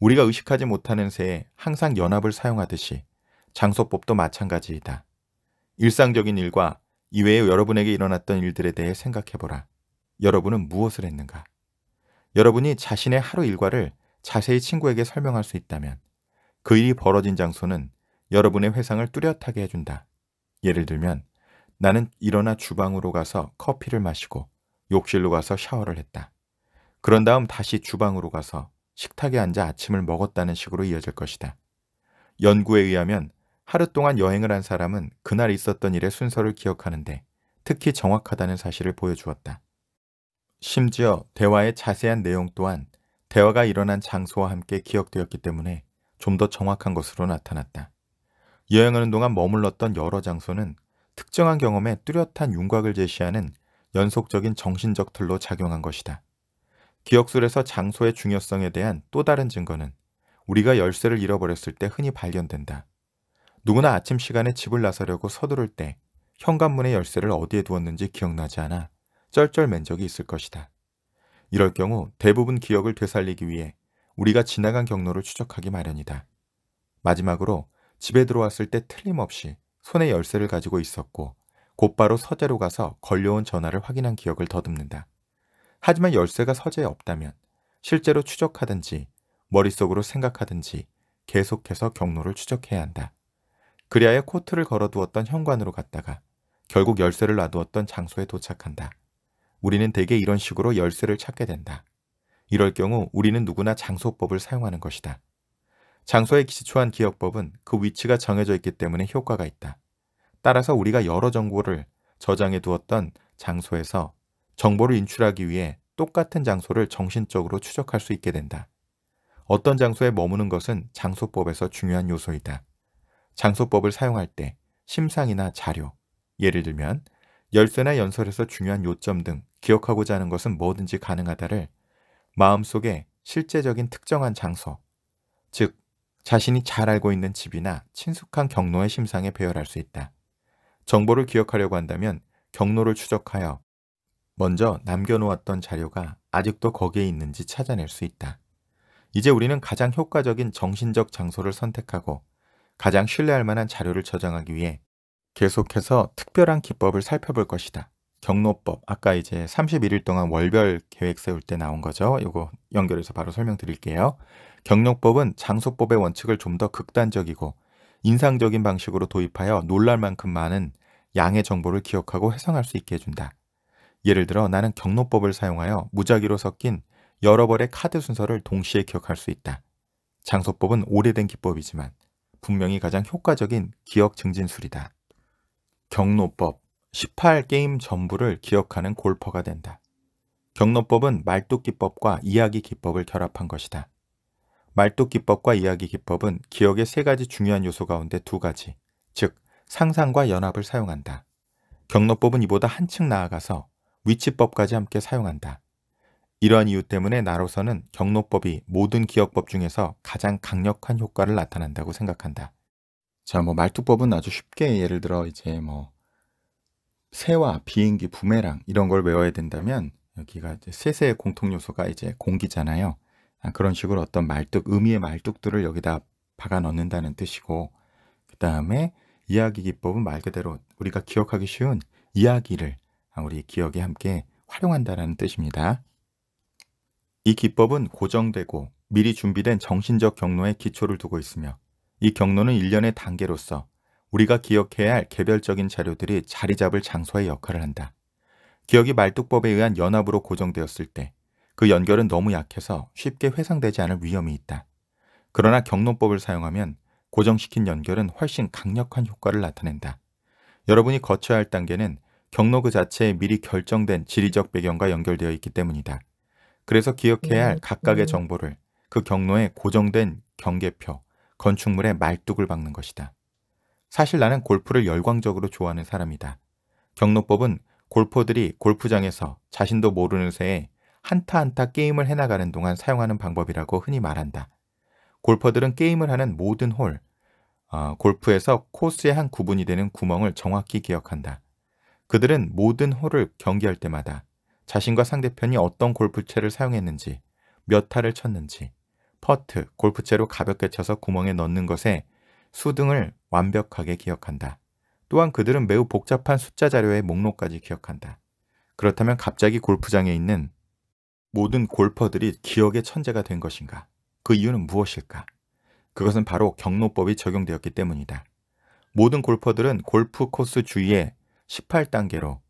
우리가 의식하지 못하는 새에 항상 연합을 사용하듯이 장소법도 마찬가지이다. 일상적인 일과 이외에 여러분에게 일어났던 일들에 대해 생각해보라. 여러분은 무엇을 했는가? 여러분이 자신의 하루 일과를 자세히 친구에게 설명할 수 있다면 그 일이 벌어진 장소는 여러분의 회상을 뚜렷하게 해준다. 예를 들면 나는 일어나 주방으로 가서 커피를 마시고 욕실로 가서 샤워를 했다. 그런 다음 다시 주방으로 가서 식탁에 앉아 아침을 먹었다는 식으로 이어질 것이다. 연구에 의하면 하루 동안 여행을 한 사람은 그날 있었던 일의 순서를 기억하는데 특히 정확하다는 사실을 보여주었다. 심지어 대화의 자세한 내용 또한 대화가 일어난 장소와 함께 기억되었기 때문에 좀더 정확한 것으로 나타났다. 여행하는 동안 머물렀던 여러 장소는 특정한 경험에 뚜렷한 윤곽을 제시하는 연속적인 정신적 틀로 작용한 것이다. 기억술에서 장소의 중요성에 대한 또 다른 증거는 우리가 열쇠를 잃어버렸을 때 흔히 발견된다. 누구나 아침 시간에 집을 나서려고 서두를 때 현관문의 열쇠를 어디에 두었는지 기억나지 않아 쩔쩔맨 적이 있을 것이다. 이럴 경우 대부분 기억을 되살리기 위해 우리가 지나간 경로를 추적하기 마련이다. 마지막으로 집에 들어왔을 때 틀림없이 손에 열쇠를 가지고 있었고 곧바로 서재로 가서 걸려온 전화를 확인한 기억을 더듬는다. 하지만 열쇠가 서재에 없다면 실제로 추적하든지 머릿속으로 생각하든지 계속해서 경로를 추적해야 한다. 그리하여 코트를 걸어두었던 현관으로 갔다가 결국 열쇠를 놔두었던 장소에 도착한다. 우리는 대개 이런 식으로 열쇠를 찾게 된다. 이럴 경우 우리는 누구나 장소법을 사용하는 것이다. 장소에 기초한 기억법은 그 위치가 정해져 있기 때문에 효과가 있다. 따라서 우리가 여러 정보를 저장해 두었던 장소에서 정보를 인출하기 위해 똑같은 장소를 정신적으로 추적할 수 있게 된다. 어떤 장소에 머무는 것은 장소법에서 중요한 요소이다. 장소법을 사용할 때 심상이나 자료, 예를 들면 열쇠나 연설에서 중요한 요점 등 기억하고자 하는 것은 뭐든지 가능하다를 마음속에 실제적인 특정한 장소, 즉 자신이 잘 알고 있는 집이나 친숙한 경로의 심상에 배열할 수 있다. 정보를 기억하려고 한다면 경로를 추적하여 먼저 남겨놓았던 자료가 아직도 거기에 있는지 찾아낼 수 있다. 이제 우리는 가장 효과적인 정신적 장소를 선택하고 가장 신뢰할 만한 자료를 저장하기 위해 계속해서 특별한 기법을 살펴볼 것이다. 경로법 아까 이제 31일 동안 월별 계획 세울 때 나온 거죠. 이거 연결해서 바로 설명드릴게요. 경로법은 장소법의 원칙을 좀 더 극단적이고 인상적인 방식으로 도입하여 놀랄 만큼 많은 양의 정보를 기억하고 해석할 수 있게 해준다. 예를 들어 나는 경로법을 사용하여 무작위로 섞인 여러 벌의 카드 순서를 동시에 기억할 수 있다. 장소법은 오래된 기법이지만 분명히 가장 효과적인 기억 증진술이다. 경로법 18게임 전부를 기억하는 골퍼가 된다. 경로법은 말뚝기법과 이야기기법을 결합한 것이다. 말뚝기법과 이야기기법은 기억의 세 가지 중요한 요소 가운데 두 가지, 즉 상상과 연합을 사용한다. 경로법은 이보다 한층 나아가서 위치법까지 함께 사용한다. 이러한 이유 때문에 나로서는 경로법이 모든 기억법 중에서 가장 강력한 효과를 나타난다고 생각한다. 자, 뭐 말뚝법은 아주 쉽게 예를 들어 이제 뭐 새와 비행기 부메랑 이런 걸 외워야 된다면 여기가 이제 셋의 공통 요소가 이제 공기잖아요. 아, 그런 식으로 어떤 말뚝 의미의 말뚝들을 여기다 박아 넣는다는 뜻이고 그 다음에 이야기 기법은 말 그대로 우리가 기억하기 쉬운 이야기를 우리 기억에 함께 활용한다라는 뜻입니다. 이 기법은 고정되고 미리 준비된 정신적 경로에 기초를 두고 있으며 이 경로는 일련의 단계로서 우리가 기억해야 할 개별적인 자료들이 자리 잡을 장소의 역할을 한다. 기억이 말뚝법에 의한 연합으로 고정되었을 때 그 연결은 너무 약해서 쉽게 회상되지 않을 위험이 있다. 그러나 경론법을 사용하면 고정시킨 연결은 훨씬 강력한 효과를 나타낸다. 여러분이 거쳐야 할 단계는 경로 그 자체에 미리 결정된 지리적 배경과 연결되어 있기 때문이다. 그래서 기억해야 할 네. 각각의 네. 정보를 그 경로에 고정된 경계표, 건축물의 말뚝을 박는 것이다. 사실 나는 골프를 열광적으로 좋아하는 사람이다. 경로법은 골퍼들이 골프장에서 자신도 모르는 새에 한타 한타 게임을 해나가는 동안 사용하는 방법이라고 흔히 말한다. 골퍼들은 게임을 하는 모든 홀, 어, 골프에서 코스의 한 구분이 되는 구멍을 정확히 기억한다. 그들은 모든 홀을 경기할 때마다 자신과 상대편이 어떤 골프채를 사용했는지, 몇 타를 쳤는지, 퍼트, 골프채로 가볍게 쳐서 구멍에 넣는 것에 수등을 완벽하게 기억한다. 또한 그들은 매우 복잡한 숫자 자료의 목록까지 기억한다. 그렇다면 갑자기 골프장에 있는 모든 골퍼들이 기억의 천재가 된 것인가? 그 이유는 무엇일까? 그것은 바로 경로법이 적용되었기 때문이다. 모든 골퍼들은 골프 코스 주위에 18단계로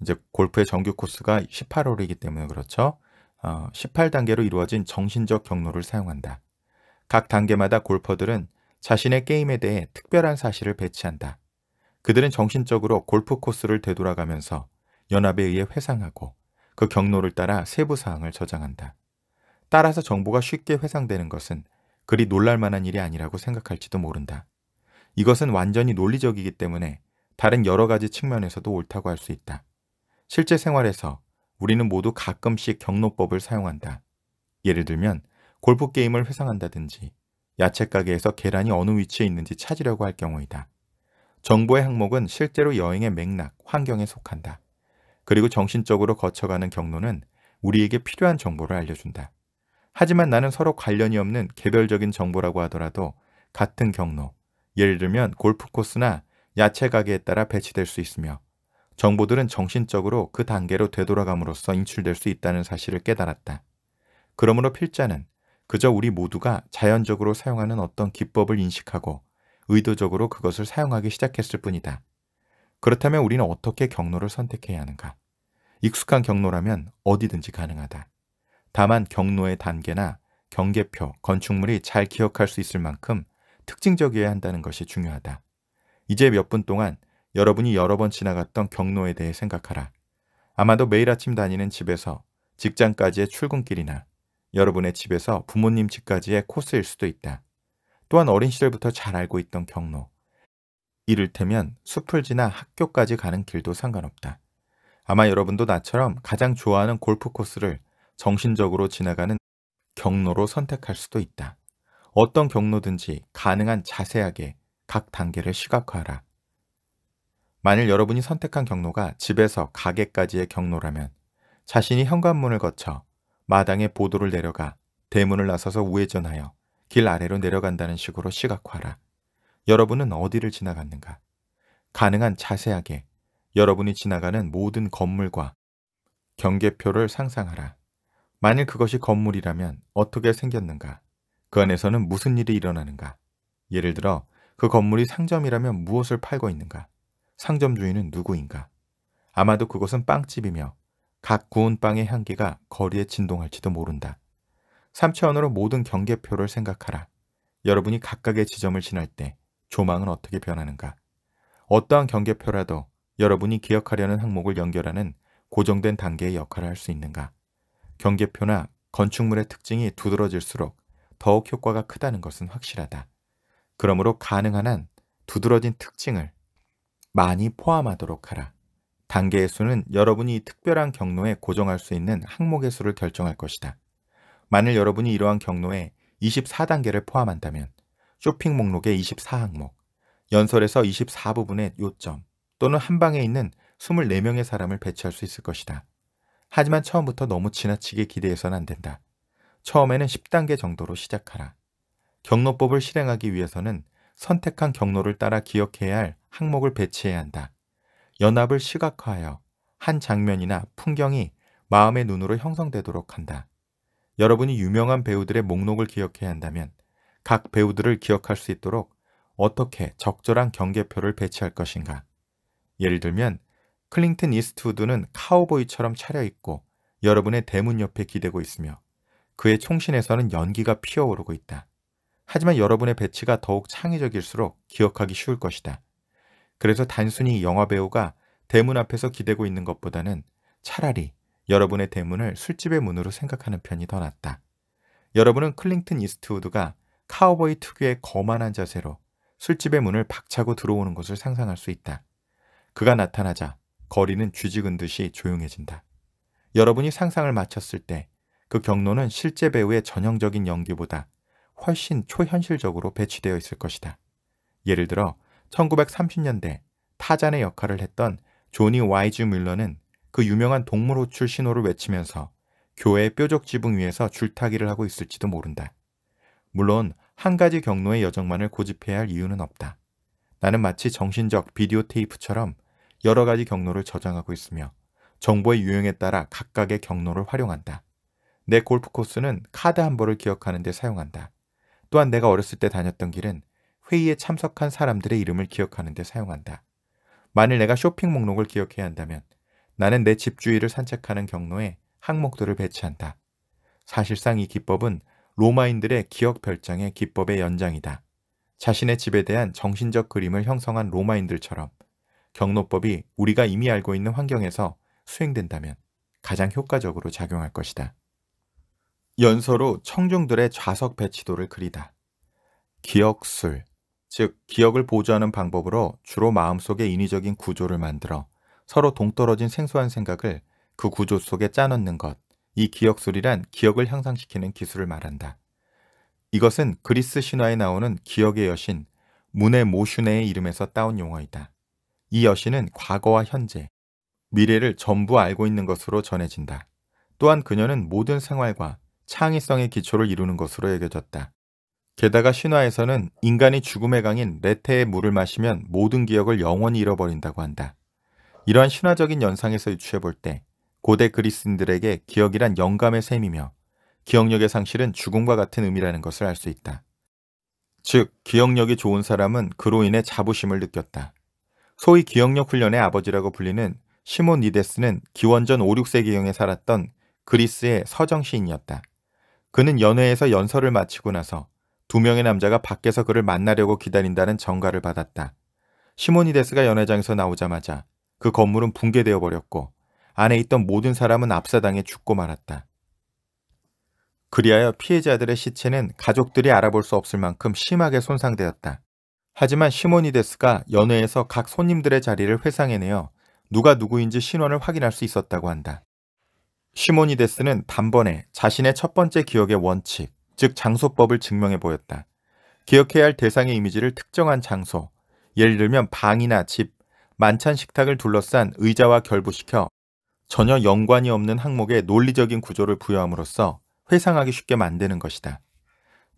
이제 골프의 정규 코스가 18홀이기 때문에 그렇죠. 어, 18단계로 이루어진 정신적 경로를 사용한다. 각 단계마다 골퍼들은 자신의 게임에 대해 특별한 사실을 배치한다. 그들은 정신적으로 골프 코스를 되돌아가면서 연합에 의해 회상하고 그 경로를 따라 세부 사항을 저장한다. 따라서 정보가 쉽게 회상되는 것은 그리 놀랄만한 일이 아니라고 생각할지도 모른다. 이것은 완전히 논리적이기 때문에 다른 여러 가지 측면에서도 옳다고 할 수 있다. 실제 생활에서 우리는 모두 가끔씩 경로법을 사용한다. 예를 들면 골프 게임을 회상한다든지 야채 가게에서 계란이 어느 위치에 있는지 찾으려고 할 경우이다. 정보의 항목은 실제로 여행의 맥락, 환경에 속한다. 그리고 정신적으로 거쳐가는 경로는 우리에게 필요한 정보를 알려준다. 하지만 나는 서로 관련이 없는 개별적인 정보라고 하더라도 같은 경로, 예를 들면 골프 코스나 야채 가게에 따라 배치될 수 있으며 정보들은 정신적으로 그 단계로 되돌아감으로써 인출될 수 있다는 사실을 깨달았다. 그러므로 필자는 그저 우리 모두가 자연적으로 사용하는 어떤 기법을 인식하고 의도적으로 그것을 사용하기 시작했을 뿐이다. 그렇다면 우리는 어떻게 경로를 선택해야 하는가? 익숙한 경로라면 어디든지 가능하다. 다만 경로의 단계나 경계표, 건축물이 잘 기억할 수 있을 만큼 특징적이어야 한다는 것이 중요하다. 이제 몇 분 동안 여러분이 여러 번 지나갔던 경로에 대해 생각하라. 아마도 매일 아침 다니는 집에서 직장까지의 출근길이나 여러분의 집에서 부모님 집까지의 코스일 수도 있다. 또한 어린 시절부터 잘 알고 있던 경로. 이를테면 숲을 지나 학교까지 가는 길도 상관없다. 아마 여러분도 나처럼 가장 좋아하는 골프 코스를 정신적으로 지나가는 경로로 선택할 수도 있다. 어떤 경로든지 가능한 자세하게 각 단계를 시각화하라. 만일 여러분이 선택한 경로가 집에서 가게까지의 경로라면 자신이 현관문을 거쳐 마당에 보도를 내려가 대문을 나서서 우회전하여 길 아래로 내려간다는 식으로 시각화라. 여러분은 어디를 지나갔는가? 가능한 자세하게 여러분이 지나가는 모든 건물과 경계표를 상상하라. 만일 그것이 건물이라면 어떻게 생겼는가? 그 안에서는 무슨 일이 일어나는가? 예를 들어 그 건물이 상점이라면 무엇을 팔고 있는가? 상점 주인은 누구인가? 아마도 그것은 빵집이며 각 구운 빵의 향기가 거리에 진동할지도 모른다. 3차원으로 모든 경계표를 생각하라. 여러분이 각각의 지점을 지날 때 조망은 어떻게 변하는가? 어떠한 경계표라도 여러분이 기억하려는 항목을 연결하는 고정된 단계의 역할을 할 수 있는가? 경계표나 건축물의 특징이 두드러질수록 더욱 효과가 크다는 것은 확실하다. 그러므로 가능한 한 두드러진 특징을 많이 포함하도록 하라. 단계의 수는 여러분이 특별한 경로에 고정할 수 있는 항목의 수를 결정할 것이다. 만일 여러분이 이러한 경로에 24단계를 포함한다면 쇼핑 목록의 24항목, 연설에서 24부분의 요점 또는 한 방에 있는 24명의 사람을 배치할 수 있을 것이다. 하지만 처음부터 너무 지나치게 기대해서는 안 된다. 처음에는 10단계 정도로 시작하라. 경로법을 실행하기 위해서는 선택한 경로를 따라 기억해야 할 항목을 배치해야 한다. 연합을 시각화하여 한 장면이나 풍경이 마음의 눈으로 형성되도록 한다. 여러분이 유명한 배우들의 목록을 기억해야 한다면 각 배우들을 기억할 수 있도록 어떻게 적절한 경계표를 배치할 것인가. 예를 들면 클링튼 이스트우드는 카우보이처럼 차려입고 여러분의 대문 옆에 기대고 있으며 그의 총신에서는 연기가 피어오르고 있다. 하지만 여러분의 배치가 더욱 창의적일수록 기억하기 쉬울 것이다. 그래서 단순히 영화 배우가 대문 앞에서 기대고 있는 것보다는 차라리 여러분의 대문을 술집의 문으로 생각하는 편이 더 낫다. 여러분은 클링튼 이스트우드가 카우보이 특유의 거만한 자세로 술집의 문을 박차고 들어오는 것을 상상할 수 있다. 그가 나타나자 거리는 쥐지근 듯이 조용해진다. 여러분이 상상을 마쳤을 때 그 경로는 실제 배우의 전형적인 연기보다 훨씬 초현실적으로 배치되어 있을 것이다. 예를 들어 1930년대 타잔의 역할을 했던 조니 와이즈 뮬러는 그 유명한 동물 호출 신호를 외치면서 교회의 뾰족 지붕 위에서 줄타기를 하고 있을지도 모른다. 물론 한 가지 경로의 여정만을 고집해야 할 이유는 없다. 나는 마치 정신적 비디오 테이프처럼 여러 가지 경로를 저장하고 있으며 정보의 유형에 따라 각각의 경로를 활용한다. 내 골프 코스는 카드 한 벌을 기억하는 데 사용한다. 또한 내가 어렸을 때 다녔던 길은 회의에 참석한 사람들의 이름을 기억하는 데 사용한다. 만일 내가 쇼핑 목록을 기억해야 한다면 나는 내 집 주위를 산책하는 경로에 항목들을 배치한다. 사실상 이 기법은 로마인들의 기억 별장의 기법의 연장이다. 자신의 집에 대한 정신적 그림을 형성한 로마인들처럼 경로법이 우리가 이미 알고 있는 환경에서 수행된다면 가장 효과적으로 작용할 것이다. 연서로 청중들의 좌석 배치도를 그리다. 기억술 즉 기억을 보조하는 방법으로 주로 마음속에 인위적인 구조를 만들어 서로 동떨어진 생소한 생각을 그 구조 속에 짜넣는 것. 이 기억술이란 기억을 향상시키는 기술을 말한다. 이것은 그리스 신화에 나오는 기억의 여신 문의 모슈네의 이름에서 따온 용어이다. 이 여신은 과거와 현재, 미래를 전부 알고 있는 것으로 전해진다. 또한 그녀는 모든 생활과 창의성의 기초를 이루는 것으로 여겨졌다. 게다가 신화에서는 인간이 죽음의 강인 레테의 물을 마시면 모든 기억을 영원히 잃어버린다고 한다. 이러한 신화적인 연상에서 유추해 볼 때 고대 그리스인들에게 기억이란 영감의 셈이며 기억력의 상실은 죽음과 같은 의미라는 것을 알 수 있다. 즉, 기억력이 좋은 사람은 그로 인해 자부심을 느꼈다. 소위 기억력 훈련의 아버지라고 불리는 시몬 니데스는 기원전 5, 6세기경에 살았던 그리스의 서정시인이었다. 그는 연회에서 연설을 마치고 나서 두 명의 남자가 밖에서 그를 만나려고 기다린다는 전가를 받았다. 시모니데스가 연회장에서 나오자마자 그 건물은 붕괴되어 버렸고 안에 있던 모든 사람은 압사당해 죽고 말았다. 그리하여 피해자들의 시체는 가족들이 알아볼 수 없을 만큼 심하게 손상되었다. 하지만 시모니데스가 연회에서 각 손님들의 자리를 회상해내어 누가 누구인지 신원을 확인할 수 있었다고 한다. 시모니데스는 단번에 자신의 첫 번째 기억의 원칙, 즉 장소법을 증명해 보였다. 기억해야 할 대상의 이미지를 특정한 장소, 예를 들면 방이나 집, 만찬 식탁을 둘러싼 의자와 결부시켜 전혀 연관이 없는 항목에 논리적인 구조를 부여함으로써 회상하기 쉽게 만드는 것이다.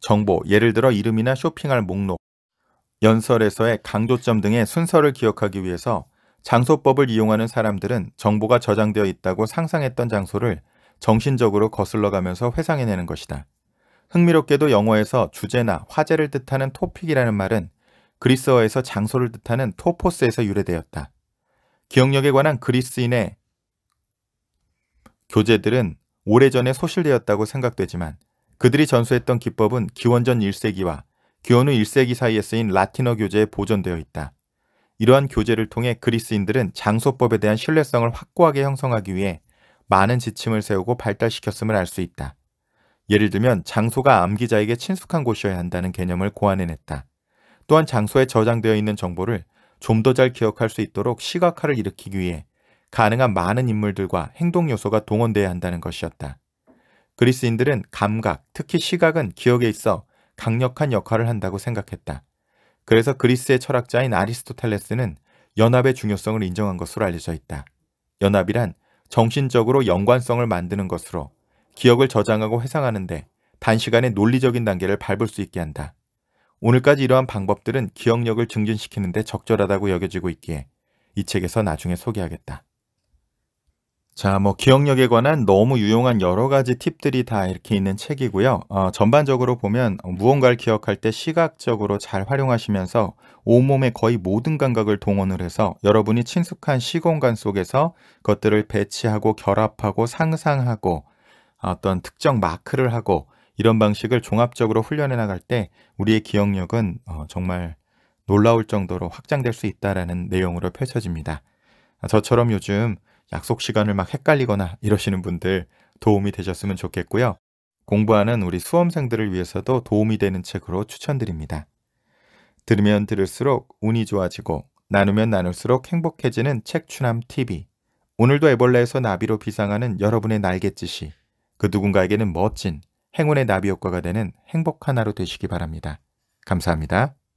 정보, 예를 들어 이름이나 쇼핑할 목록, 연설에서의 강조점 등의 순서를 기억하기 위해서 장소법을 이용하는 사람들은 정보가 저장되어 있다고 상상했던 장소를 정신적으로 거슬러 가면서 회상해내는 것이다. 흥미롭게도 영어에서 주제나 화제를 뜻하는 토픽이라는 말은 그리스어에서 장소를 뜻하는 토포스에서 유래되었다. 기억력에 관한 그리스인의 교재들은 오래전에 소실되었다고 생각되지만 그들이 전수했던 기법은 기원전 1세기와 기원후 1세기 사이에 쓰인 라틴어 교재에 보존되어 있다. 이러한 교재를 통해 그리스인들은 장소법에 대한 신뢰성을 확고하게 형성하기 위해 많은 지침을 세우고 발달시켰음을 알 수 있다. 예를 들면 장소가 암기자에게 친숙한 곳이어야 한다는 개념을 고안해냈다. 또한 장소에 저장되어 있는 정보를 좀 더 잘 기억할 수 있도록 시각화를 일으키기 위해 가능한 많은 인물들과 행동 요소가 동원돼야 한다는 것이었다. 그리스인들은 감각, 특히 시각은 기억에 있어 강력한 역할을 한다고 생각했다. 그래서 그리스의 철학자인 아리스토텔레스는 연합의 중요성을 인정한 것으로 알려져 있다. 연합이란 정신적으로 연관성을 만드는 것으로 기억을 저장하고 회상하는데 단시간에 논리적인 단계를 밟을 수 있게 한다. 오늘까지 이러한 방법들은 기억력을 증진시키는데 적절하다고 여겨지고 있기에 이 책에서 나중에 소개하겠다. 자, 뭐 기억력에 관한 너무 유용한 여러 가지 팁들이 다 이렇게 있는 책이고요. 어, 전반적으로 보면 무언가를 기억할 때 시각적으로 잘 활용하시면서 온몸의 거의 모든 감각을 동원을 해서 여러분이 친숙한 시공간 속에서 것들을 배치하고 결합하고 상상하고 어떤 특정 마크를 하고 이런 방식을 종합적으로 훈련해 나갈 때 우리의 기억력은 어, 정말 놀라울 정도로 확장될 수 있다라는 내용으로 펼쳐집니다. 저처럼 요즘 약속 시간을 막 헷갈리거나 이러시는 분들 도움이 되셨으면 좋겠고요. 공부하는 우리 수험생들을 위해서도 도움이 되는 책으로 추천드립니다. 들으면 들을수록 운이 좋아지고 나누면 나눌수록 행복해지는 책추남 TV 오늘도 애벌레에서 나비로 비상하는 여러분의 날갯짓이 그 누군가에게는 멋진 행운의 나비 효과가 되는 행복 하나로 되시기 바랍니다. 감사합니다.